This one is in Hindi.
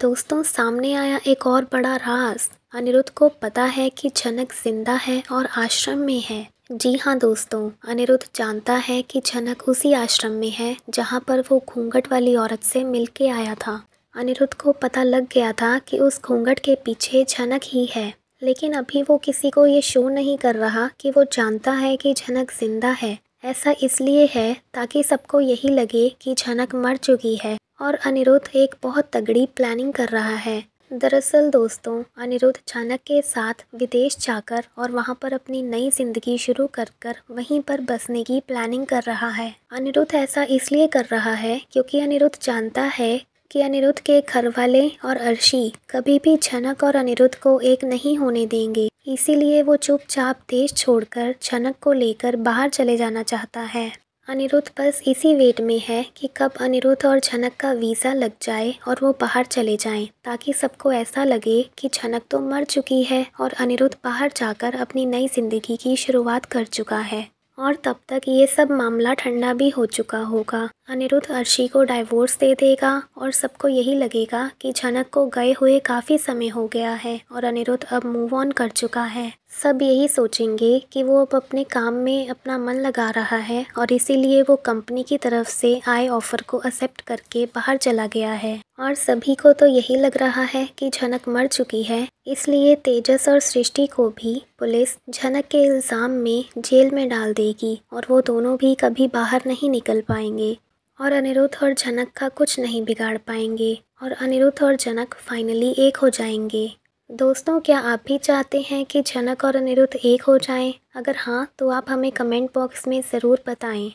दोस्तों सामने आया एक और बड़ा राज अनिरुद्ध को पता है कि झनक जिंदा है और आश्रम में है जी हाँ दोस्तों अनिरुद्ध जानता है कि झनक उसी आश्रम में है जहाँ पर वो घूंघट वाली औरत से मिल के आया था अनिरुद्ध को पता लग गया था कि उस घूंघट के पीछे झनक ही है लेकिन अभी वो किसी को ये शो नहीं कर रहा कि वो जानता है कि झनक जिंदा है ऐसा इसलिए है ताकि सबको यही लगे कि झनक मर चुकी है और अनिरुद्ध एक बहुत तगड़ी प्लानिंग कर रहा है दरअसल दोस्तों अनिरुद्ध चाणक के साथ विदेश जाकर और वहां पर अपनी नई जिंदगी शुरू कर कर वहीं पर बसने की प्लानिंग कर रहा है अनिरुद्ध ऐसा इसलिए कर रहा है क्योंकि अनिरुद्ध जानता है कि अनिरुद्ध के घर वाले और अर्शी कभी भी छनक और अनिरुद्ध को एक नहीं होने देंगे इसीलिए वो चुपचाप देश छोड़कर छनक को लेकर बाहर चले जाना चाहता है अनिरुद्ध बस इसी वेट में है कि कब अनिरुद्ध और झनक का वीज़ा लग जाए और वो बाहर चले जाएं ताकि सबको ऐसा लगे कि झनक तो मर चुकी है और अनिरुद्ध बाहर जाकर अपनी नई ज़िंदगी की शुरुआत कर चुका है और तब तक ये सब मामला ठंडा भी हो चुका होगा अनिरुद्ध अर्शी को डाइवोर्स दे देगा और सबको यही लगेगा कि झनक को गए हुए काफ़ी समय हो गया है और अनिरुद्ध अब मूव ऑन कर चुका है सब यही सोचेंगे कि वो अब अपने काम में अपना मन लगा रहा है और इसीलिए वो कंपनी की तरफ से आए ऑफर को एक्सेप्ट करके बाहर चला गया है और सभी को तो यही लग रहा है कि झनक मर चुकी है इसलिए तेजस और सृष्टि को भी पुलिस झनक के इल्ज़ाम में जेल में डाल देगी और वो दोनों भी कभी बाहर नहीं निकल पाएंगे और अनिरुद्ध और जनक का कुछ नहीं बिगाड़ पाएंगे और अनिरुद्ध और जनक फाइनली एक हो जाएंगे दोस्तों क्या आप भी चाहते हैं कि जनक और अनिरुद्ध एक हो जाएं? अगर हाँ तो आप हमें कमेंट बॉक्स में ज़रूर बताएं